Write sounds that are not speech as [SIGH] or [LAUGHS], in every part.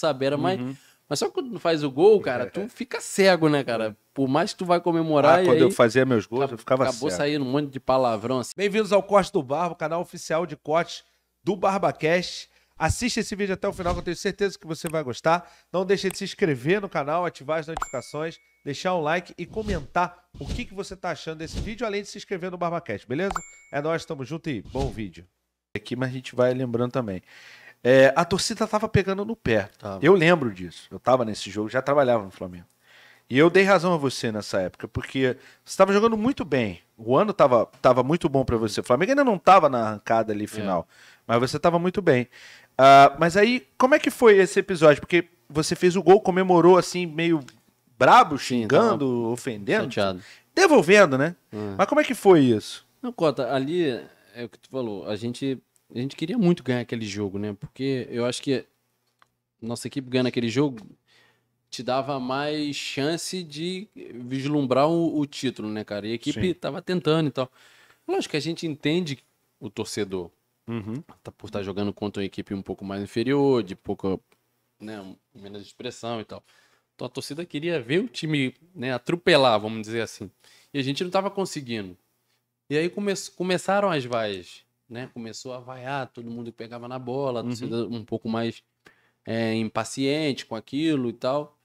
saber, uhum. mas. Mas só quando faz o gol, cara, é, tu é. fica cego, né, cara? Por mais que tu vai comemorar. Ah, quando aí, eu fazia meus gols, eu ficava acabou cego. Acabou saindo um monte de palavrão assim. Bem-vindos ao Corte do Barba, canal oficial de corte do BarbaCast. Assista esse vídeo até o final, que eu tenho certeza que você vai gostar. Não deixe de se inscrever no canal, ativar as notificações, deixar um like e comentar o que, que você está achando desse vídeo, além de se inscrever no BarbaCast, beleza? É nóis, tamo junto e bom vídeo. Aqui, mas a gente vai lembrando também. É, a torcida estava pegando no pé. Tá. Eu lembro disso. Eu estava nesse jogo, já trabalhava no Flamengo. E eu dei razão a você nessa época, porque você estava jogando muito bem. O ano estava tava muito bom para você. O Flamengo ainda não estava na arrancada ali final, é. mas você estava muito bem. Uh, mas aí, como é que foi esse episódio? Porque você fez o gol, comemorou assim, meio brabo, xingando, Sim, ofendendo, chateado. devolvendo, né? É. Mas como é que foi isso? Não, Cota, ali é o que tu falou. A gente a gente queria muito ganhar aquele jogo, né? Porque eu acho que nossa equipe ganhando aquele jogo te dava mais chance de vislumbrar o, o título, né, cara? E a equipe Sim. tava tentando e tal. Lógico que a gente entende o torcedor uhum. Tá, por estar tá jogando contra uma equipe um pouco mais inferior, de pouca, né, menos expressão e tal. Então a torcida queria ver o time né, atropelar, vamos dizer assim. E a gente não estava conseguindo. E aí come começaram as vaias né? Começou a vaiar, todo mundo pegava na bola, uhum. um pouco mais é, impaciente com aquilo e tal.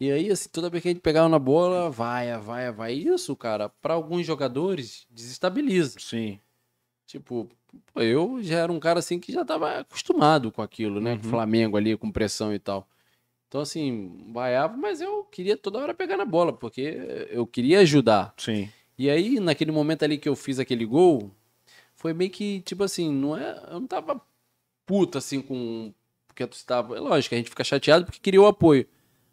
E aí, assim, toda vez que a gente pegava na bola, vai, vai, vai. Isso, cara, para alguns jogadores, desestabiliza. Sim. Tipo, pô, eu já era um cara assim que já tava acostumado com aquilo, né? Uhum. Com o Flamengo ali, com pressão e tal. Então, assim, vaiava, mas eu queria toda hora pegar na bola, porque eu queria ajudar. Sim. E aí, naquele momento ali que eu fiz aquele gol, foi meio que, tipo assim, não é. Eu não tava puta assim com. Porque tu estava. É lógico, a gente fica chateado porque queria o apoio.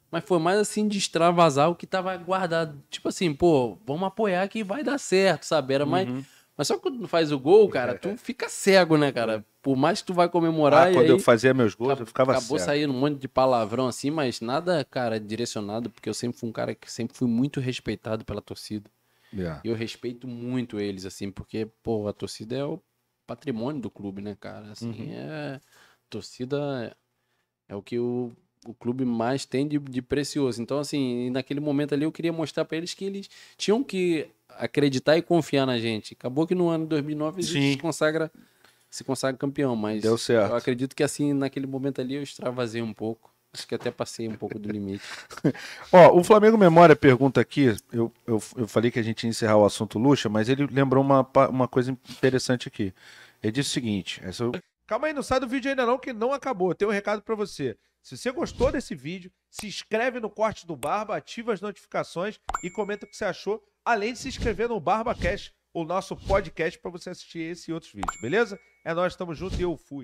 Mas foi mais assim de extravasar o que tava guardado. Tipo assim, pô, vamos apoiar que vai dar certo, sabe? Era mais. Uhum. Mas só quando faz o gol, cara, tu é. fica cego, né, cara? Por mais que tu vai comemorar. Ah, quando aí, eu fazia meus gols, eu ficava acabou cego. Acabou saindo um monte de palavrão assim, mas nada, cara, direcionado, porque eu sempre fui um cara que sempre fui muito respeitado pela torcida. Yeah. É. E eu respeito muito eles, assim, porque, pô, a torcida é o patrimônio do clube, né, cara? Assim, uhum. é. Torcida é, é o que o, o clube mais tem de, de precioso. Então, assim, naquele momento ali eu queria mostrar para eles que eles tinham que acreditar e confiar na gente. Acabou que no ano 2009 a gente se consagra, se consagra campeão, mas Deu certo. eu acredito que, assim, naquele momento ali eu extravasei um pouco. Acho que até passei um pouco do limite. [LAUGHS] Ó, o Flamengo Memória pergunta aqui, eu, eu, eu falei que a gente ia encerrar o assunto Lucha, mas ele lembrou uma, uma coisa interessante aqui. Ele disse o seguinte, essa... É Calma aí, não sai do vídeo ainda não, que não acabou. Tem um recado para você. Se você gostou desse vídeo, se inscreve no Corte do Barba, ativa as notificações e comenta o que você achou, além de se inscrever no BarbaCast, o nosso podcast, para você assistir esse e outros vídeos, beleza? É nós, estamos juntos e eu fui.